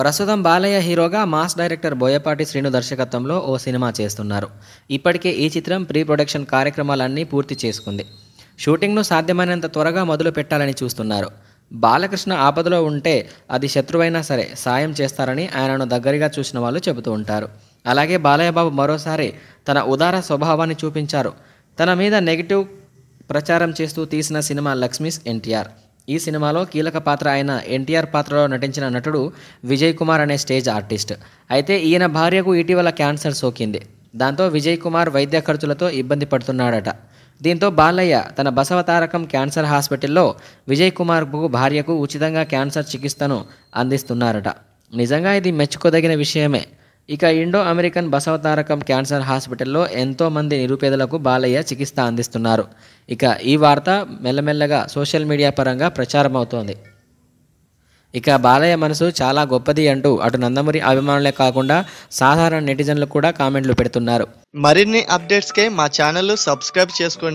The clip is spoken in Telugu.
ప్రస్తుతం బాలయ్య హీరోగా మాస్ డైరెక్టర్ బోయపాటి శ్రీను దర్శకత్వంలో ఓ సినిమా చేస్తున్నారు ఇప్పటికే ఈ చిత్రం ప్రీ ప్రొడక్షన్ కార్యక్రమాలన్నీ పూర్తి చేసుకుంది షూటింగ్ను సాధ్యమైనంత త్వరగా మొదలు పెట్టాలని చూస్తున్నారు బాలకృష్ణ ఆపదలో ఉంటే అది శత్రువైనా సరే సాయం చేస్తారని ఆయనను దగ్గరగా చూసిన వాళ్ళు చెబుతూ ఉంటారు అలాగే బాలయ్య బాబు మరోసారి తన ఉదార స్వభావాన్ని చూపించారు తన మీద నెగిటివ్ ప్రచారం చేస్తూ తీసిన సినిమా లక్ష్మీస్ ఎన్టీఆర్ ఈ సినిమాలో కీలక పాత్ర అయిన ఎన్టీఆర్ పాత్రలో నటించిన నటుడు విజయ్ కుమార్ అనే స్టేజ్ ఆర్టిస్ట్ అయితే ఈయన భార్యకు ఇటీవల క్యాన్సర్ సోకింది దాంతో విజయ్ కుమార్ వైద్య ఖర్చులతో ఇబ్బంది పడుతున్నాడట దీంతో బాలయ్య తన బసవతారకం క్యాన్సర్ హాస్పిటల్లో విజయ్ కుమార్కు భార్యకు ఉచితంగా క్యాన్సర్ చికిత్సను అందిస్తున్నారట నిజంగా ఇది మెచ్చుకోదగిన విషయమే ఇక ఇండో అమెరికన్ బసవతారకం క్యాన్సర్ హాస్పిటల్లో ఎంతోమంది నిరుపేదలకు బాలయ్య చికిత్స అందిస్తున్నారు ఇక ఈ వార్త మెల్లమెల్లగా సోషల్ మీడియా పరంగా ప్రచారం అవుతోంది ఇక బాలయ్య మనసు చాలా గొప్పది అంటూ అటు నందమూరి అభిమానులే కాకుండా సాధారణ నెటిజన్లు కూడా కామెంట్లు పెడుతున్నారు మరిన్ని అప్డేట్స్కే మా ఛానల్ సబ్స్క్రైబ్ చేసుకోండి